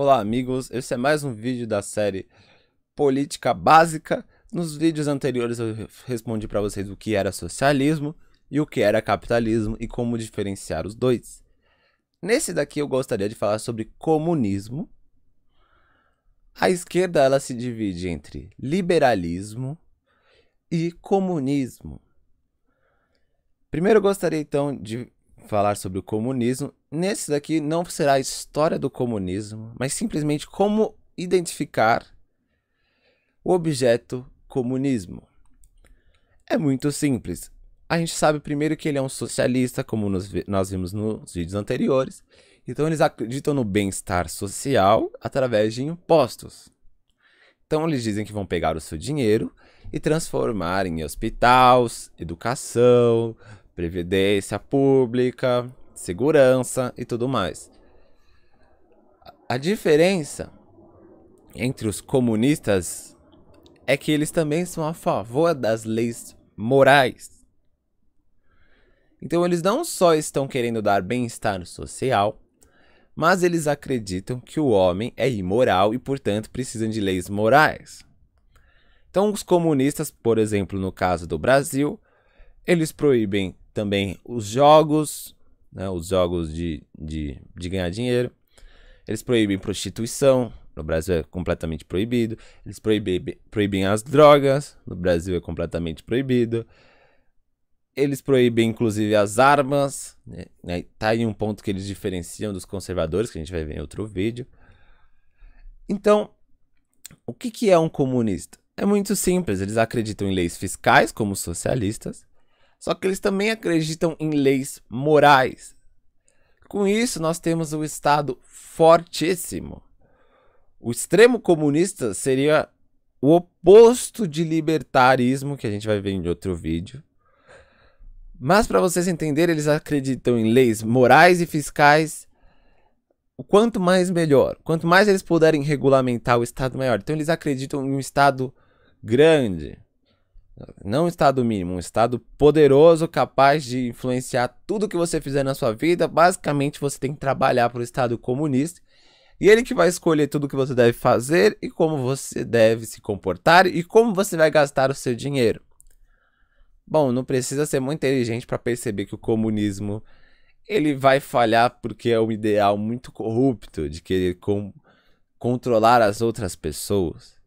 Olá amigos, esse é mais um vídeo da série Política Básica. Nos vídeos anteriores eu respondi para vocês o que era socialismo e o que era capitalismo e como diferenciar os dois. Nesse daqui eu gostaria de falar sobre comunismo. A esquerda ela se divide entre liberalismo e comunismo. Primeiro eu gostaria então de falar sobre o comunismo Nesse daqui não será a história do comunismo, mas simplesmente como identificar o objeto comunismo. É muito simples. A gente sabe primeiro que ele é um socialista, como nos, nós vimos nos vídeos anteriores. Então eles acreditam no bem-estar social através de impostos. Então eles dizem que vão pegar o seu dinheiro e transformar em hospitais, educação, previdência pública, segurança e tudo mais. A diferença entre os comunistas é que eles também são a favor das leis morais. Então eles não só estão querendo dar bem-estar social, mas eles acreditam que o homem é imoral e, portanto, precisam de leis morais. Então os comunistas, por exemplo, no caso do Brasil, eles proíbem também os jogos, né, os jogos de, de, de ganhar dinheiro. Eles proíbem prostituição, no Brasil é completamente proibido. Eles proíbem, proíbem as drogas, no Brasil é completamente proibido. Eles proíbem, inclusive, as armas. Né, né? Tá aí um ponto que eles diferenciam dos conservadores, que a gente vai ver em outro vídeo. Então, o que, que é um comunista? É muito simples, eles acreditam em leis fiscais, como os socialistas, só que eles também acreditam em leis morais. Com isso, nós temos um Estado fortíssimo. O extremo comunista seria o oposto de libertarismo, que a gente vai ver em outro vídeo. Mas, para vocês entenderem, eles acreditam em leis morais e fiscais. O quanto mais melhor. Quanto mais eles puderem regulamentar o Estado, maior. Então, eles acreditam em um Estado grande não um estado mínimo, um estado poderoso, capaz de influenciar tudo que você fizer na sua vida. Basicamente, você tem que trabalhar para o estado comunista. E ele que vai escolher tudo que você deve fazer e como você deve se comportar e como você vai gastar o seu dinheiro. Bom, não precisa ser muito inteligente para perceber que o comunismo ele vai falhar porque é um ideal muito corrupto de querer controlar as outras pessoas.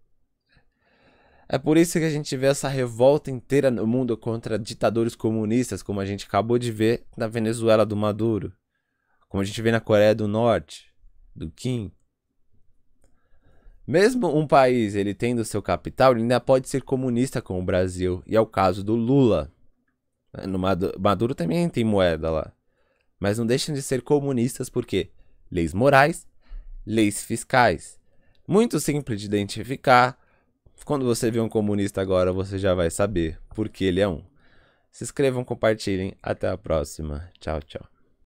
É por isso que a gente vê essa revolta inteira no mundo contra ditadores comunistas, como a gente acabou de ver na Venezuela do Maduro, como a gente vê na Coreia do Norte, do Kim. Mesmo um país ele tendo seu capital, ele ainda pode ser comunista como o Brasil, e é o caso do Lula. É, no Maduro, Maduro também tem moeda lá. Mas não deixam de ser comunistas porque leis morais, leis fiscais. Muito simples de identificar, quando você vê um comunista agora, você já vai saber porque ele é um. Se inscrevam, compartilhem. Até a próxima. Tchau, tchau.